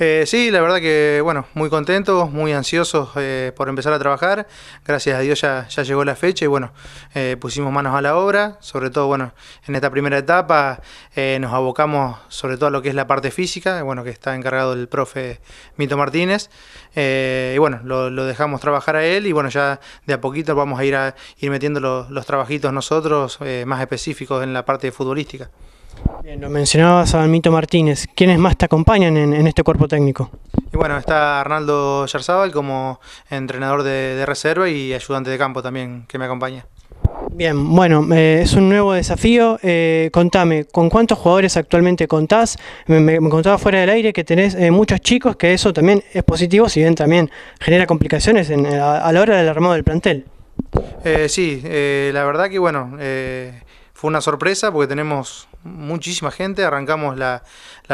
Eh, sí, la verdad que, bueno, muy contentos, muy ansiosos eh, por empezar a trabajar. Gracias a Dios ya, ya llegó la fecha y, bueno, eh, pusimos manos a la obra. Sobre todo, bueno, en esta primera etapa nos abocamos sobre todo a lo que es la parte física, bueno, que está encargado el profe Mito Martínez. y, bueno, lo, dejamos trabajar a él y, bueno, ya de a poquito vamos a ir, a, ir metiendo los trabajitos nosotros más específicos en la parte futbolística. Bien, lo mencionabas a Mito Martínez. ¿Quiénes más te acompañan en, este cuerpo técnico? Y bueno, está Arnaldo Yarzábal como entrenador de, reserva y ayudante de campo también que me acompaña. Bien, bueno, eh, es un nuevo desafío. Eh, contame, ¿con cuántos jugadores actualmente contás? Me, contaba fuera del aire que tenés eh, muchos chicos, que eso también es positivo, si bien también genera complicaciones a, a, la hora del armado del plantel. sí, la verdad que bueno fue una sorpresa porque tenemos muchísima gente. Arrancamos la,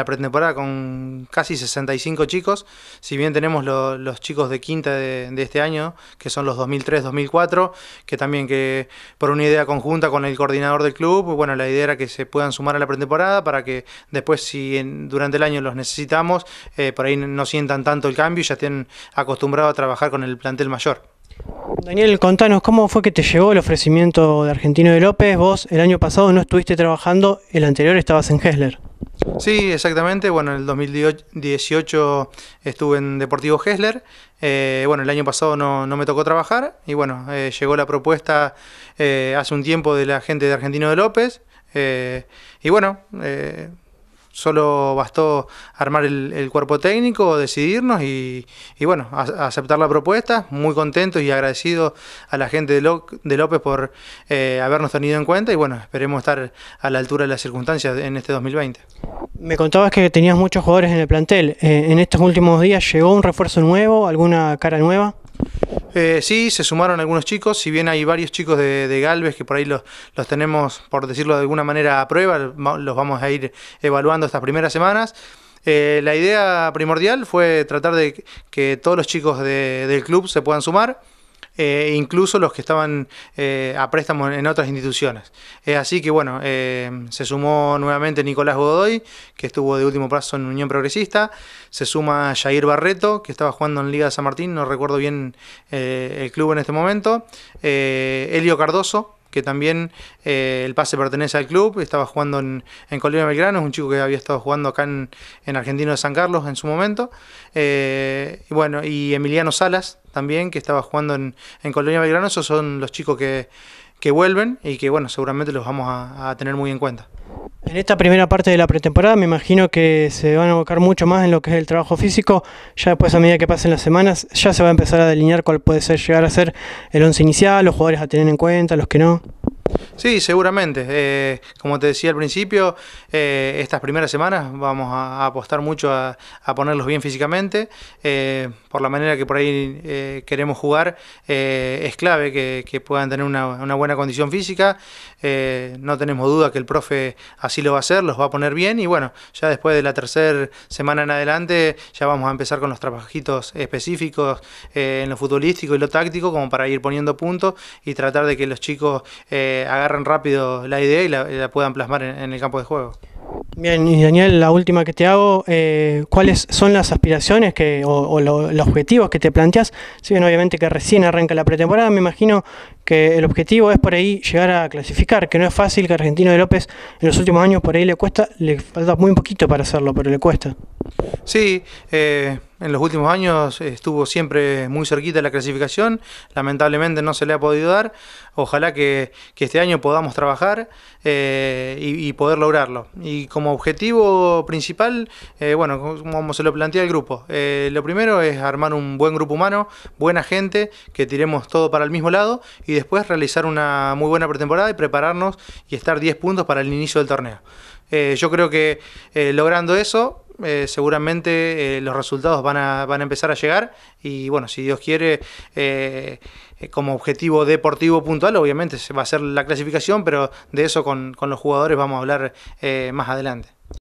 pretemporada con casi 65 chicos. Si bien tenemos los chicos de quinta de, este año, que son los 2003-2004, que también que por una idea conjunta con el coordinador del club, bueno, la idea era que se puedan sumar a la pretemporada para que después si durante el año los necesitamos, eh, por ahí no sientan tanto el cambio y ya estén acostumbrados a trabajar con el plantel mayor. Daniel, contanos, ¿cómo fue que te llegó el ofrecimiento de Argentino de López? Vos el año pasado no estuviste trabajando, el anterior estabas en Hessler. Sí, exactamente. Bueno, en el 2018 estuve en Deportivo Hessler. Eh, bueno, el año pasado no, me tocó trabajar y bueno, eh, llegó la propuesta eh, hace un tiempo de la gente de Argentino de López. y bueno, Solo bastó armar el, el cuerpo técnico, decidirnos y, bueno, aceptar la propuesta. Muy contentos y agradecidos a la gente de, de López por eh, habernos tenido en cuenta y bueno, esperemos estar a la altura de las circunstancias en este 2020. Me contabas que tenías muchos jugadores en el plantel. Eh, en estos últimos días llegó un refuerzo nuevo, alguna cara nueva. Eh, sí, se sumaron algunos chicos, si bien hay varios chicos de, de Galvez que por ahí los, tenemos, por decirlo de alguna manera, a prueba, los vamos a ir evaluando estas primeras semanas. Eh, la idea primordial fue tratar de que todos los chicos del club se puedan sumar. Eh, incluso los que estaban eh, a préstamo en otras instituciones. Eh, así que bueno, se sumó nuevamente Nicolás Godoy, que estuvo de último plazo en Unión Progresista, se suma Jair Barreto, que estaba jugando en Liga de San Martín, no recuerdo bien el club en este momento, Elio Cardoso, que también eh, el pase pertenece al club, estaba jugando en, Colonia Belgrano, es un chico que había estado jugando acá en, Argentino de San Carlos en su momento. Eh, y bueno, y Emiliano Salas también, que estaba jugando en, en Colonia Belgrano, esos son los chicos que, que vuelven y que bueno, seguramente los vamos a, tener muy en cuenta. En esta primera parte de la pretemporada me imagino que se van a abocar mucho más en lo que es el trabajo físico. Ya después a medida que pasen las semanas ya se va a empezar a delinear cuál puede ser llegar a ser el once inicial, los jugadores a tener en cuenta, los que no. Sí, seguramente. Eh, como te decía al principio, eh, estas primeras semanas vamos a, apostar mucho a, ponerlos bien físicamente. Eh, por la manera que por ahí queremos jugar, es clave que, puedan tener una, una, buena condición física. no tenemos duda que el profe así lo va a hacer, los va a poner bien. Y bueno, ya después de la tercera semana en adelante, ya vamos a empezar con los trabajitos específicos en lo futbolístico y lo táctico, como para ir poniendo puntos y tratar de que los chicos agarren rápido la idea y la, puedan plasmar en, el campo de juego. Bien, y Daniel, la última que te hago, eh, ¿cuáles son las aspiraciones que, o, los objetivos que te planteas? Si bien obviamente que recién arranca la pretemporada, me imagino que el objetivo es por ahí llegar a clasificar, que no es fácil, que Argentino de López en los últimos años por ahí le cuesta, le falta muy poquito para hacerlo, pero le cuesta. Sí, eh, en los últimos años estuvo siempre muy cerquita la clasificación, lamentablemente no se le ha podido dar, ojalá que, este año podamos trabajar eh, y, poder lograrlo. Y como objetivo principal, eh, bueno, como se lo plantea el grupo, lo primero es armar un buen grupo humano, buena gente, que tiremos todo para el mismo lado y después realizar una muy buena pretemporada y prepararnos y estar 10 puntos para el inicio del torneo. yo creo que logrando eso eh, seguramente eh, los resultados van a, van a empezar a llegar y bueno, si Dios quiere, eh, como objetivo deportivo puntual, obviamente se va a ser la clasificación, pero de eso con, con los jugadores vamos a hablar más adelante.